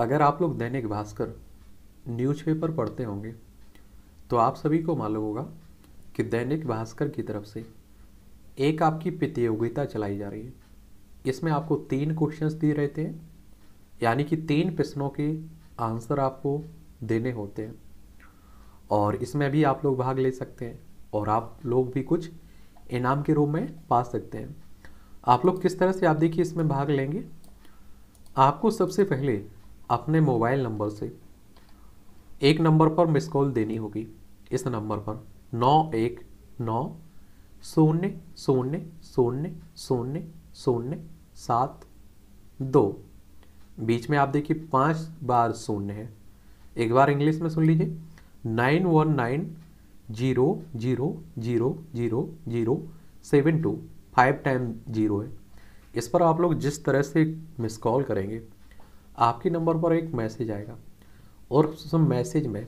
अगर आप लोग दैनिक भास्कर न्यूज़पेपर पढ़ते होंगे तो आप सभी को मालूम होगा कि दैनिक भास्कर की तरफ से एक आपकी प्रतियोगिता चलाई जा रही है इसमें आपको तीन क्वेश्चंस दिए रहते हैं यानी कि तीन प्रश्नों के आंसर आपको देने होते हैं और इसमें भी आप लोग भाग ले सकते हैं और आप लोग भी कुछ इनाम के रूप में पा सकते हैं आप लोग किस तरह से आप देखिए इसमें भाग लेंगे आपको सबसे पहले अपने मोबाइल नंबर से एक नंबर पर मिस कॉल देनी होगी इस नंबर पर नौ एक नौ शून्य शून्य शून्य शून्य शून्य सात दो बीच में आप देखिए पांच बार शून्य है एक बार इंग्लिश में सुन लीजिए nine one nine zero zero zero zero zero seven two five time zero है इस पर आप लोग जिस तरह से मिस कॉल करेंगे आपके नंबर पर एक मैसेज आएगा और उस मैसेज में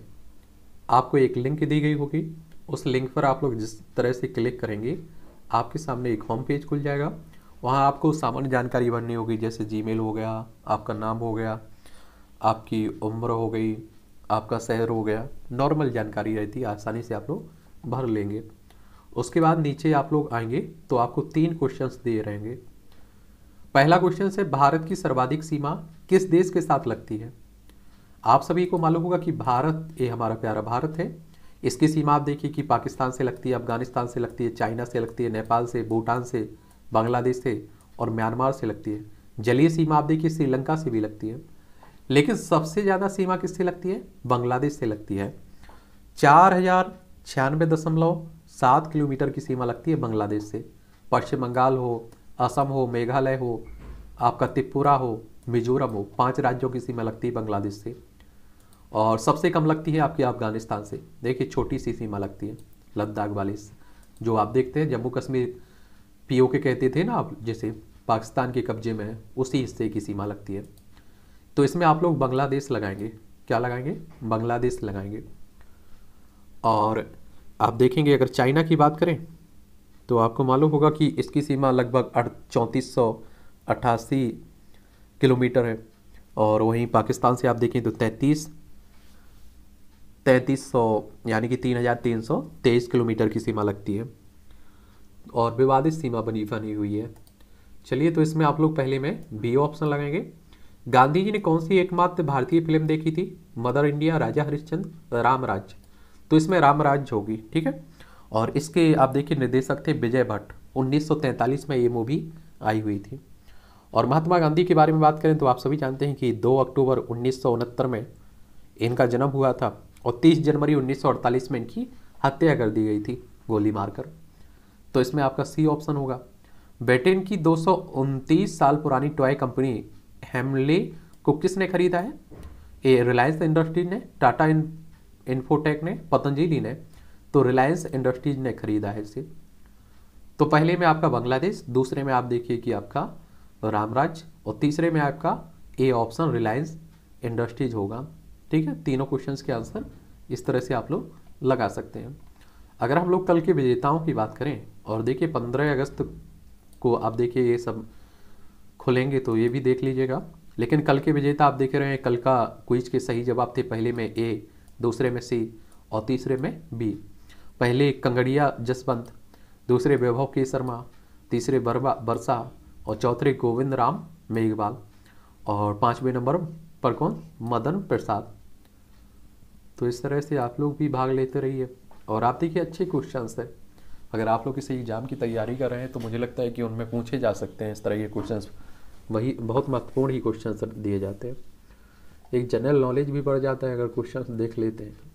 आपको एक लिंक दी गई होगी उस लिंक पर आप लोग जिस तरह से क्लिक करेंगे आपके सामने एक होम पेज खुल जाएगा वहाँ आपको सामान्य जानकारी भरनी होगी जैसे जी हो गया आपका नाम हो गया आपकी उम्र हो गई आपका शहर हो गया नॉर्मल जानकारी रहती है आसानी से आप लोग भर लेंगे उसके बाद नीचे आप लोग आएंगे तो आपको तीन क्वेश्चंस दिए रहेंगे पहला क्वेश्चन है भारत की सर्वाधिक सीमा किस देश के साथ लगती है आप सभी को मालूम होगा कि भारत ये हमारा प्यारा भारत है इसकी सीमा आप देखिए कि पाकिस्तान से लगती है अफगानिस्तान से लगती है चाइना से लगती है नेपाल से भूटान से बांग्लादेश से और म्यांमार से लगती है जलीय सीमा आप देखिए श्रीलंका से भी लगती है लेकिन सबसे ज़्यादा सीमा किससे लगती है बांग्लादेश से लगती है चार हजार छियानवे दशमलव सात किलोमीटर की सीमा लगती है बांग्लादेश से पश्चिम बंगाल हो असम हो मेघालय हो आपका त्रिपुरा हो मिजोरम हो पांच राज्यों की सीमा लगती है बांग्लादेश से और सबसे कम लगती है आपकी अफगानिस्तान से देखिए छोटी सी सीमा लगती है लद्दाख वाली जो आप देखते हैं जम्मू कश्मीर पीओ के कहते थे ना आप जैसे पाकिस्तान के कब्जे में है उसी हिस्से की सीमा लगती है तो इसमें आप लोग बांग्लादेश लगाएंगे क्या लगाएंगे बांग्लादेश लगाएंगे और आप देखेंगे अगर चाइना की बात करें तो आपको मालूम होगा कि इसकी सीमा लगभग चौंतीस सौ अट्ठासी किलोमीटर है और वहीं पाकिस्तान से आप देखें तो 33 तैंतीस सौ यानी कि तीन हज़ार तीन सौ तेईस किलोमीटर की सीमा लगती है और विवादित सीमा बनी बनी हुई है चलिए तो इसमें आप लोग पहले में बी ऑप्शन लगाएंगे गांधी जी ने कौन सी एकमात्र भारतीय फिल्म देखी थी मदर इंडिया राजा हरिश्चंद्र राम राज्य तो इसमें राम राज्य होगी ठीक है और इसके आप देखिए निर्देशक थे विजय भट्ट 1943 में ये मूवी आई हुई थी और महात्मा गांधी के बारे में बात करें तो आप सभी जानते हैं कि 2 अक्टूबर उन्नीस में इनका जन्म हुआ था और 30 जनवरी 1948 में इनकी हत्या कर दी गई थी गोली मारकर तो इसमें आपका सी ऑप्शन होगा ब्रिटेन की दो साल पुरानी टॉय कंपनी हेमले को किसने खरीदा है ये रिलायंस इंडस्ट्री ने टाटा इन इन्फोटेक ने पतंजलि ने तो रिलायंस इंडस्ट्रीज ने खरीदा है इसे तो पहले में आपका बांग्लादेश दूसरे में आप देखिए कि आपका रामराज और तीसरे में आपका ए ऑप्शन रिलायंस इंडस्ट्रीज होगा ठीक है तीनों क्वेश्चंस के आंसर इस तरह से आप लोग लगा सकते हैं अगर हम लोग कल के विजेताओं की बात करें और देखिए पंद्रह अगस्त को आप देखिए ये सब खुलेंगे तो ये भी देख लीजिएगा लेकिन कल के विजेता आप देख रहे हैं कल का क्विज के सही जवाब थे पहले में ए दूसरे में सी और तीसरे में बी पहले कंगड़िया जसवंत दूसरे वैभव के शर्मा तीसरे बरबा बरसा और चौथे गोविंद राम मेघवाल और पाँचवें नंबर पर कौन मदन प्रसाद तो इस तरह से आप लोग भी भाग लेते रहिए और आप देखिए अच्छे क्वेश्चन है अगर आप लोग किसी एग्ज़ाम की तैयारी कर रहे हैं तो मुझे लगता है कि उनमें पूछे जा सकते हैं इस तरह के क्वेश्चन वही बहुत महत्वपूर्ण ही क्वेश्चन दिए जाते हैं एक जनरल नॉलेज भी बढ़ जाता है अगर क्वेश्चन देख लेते हैं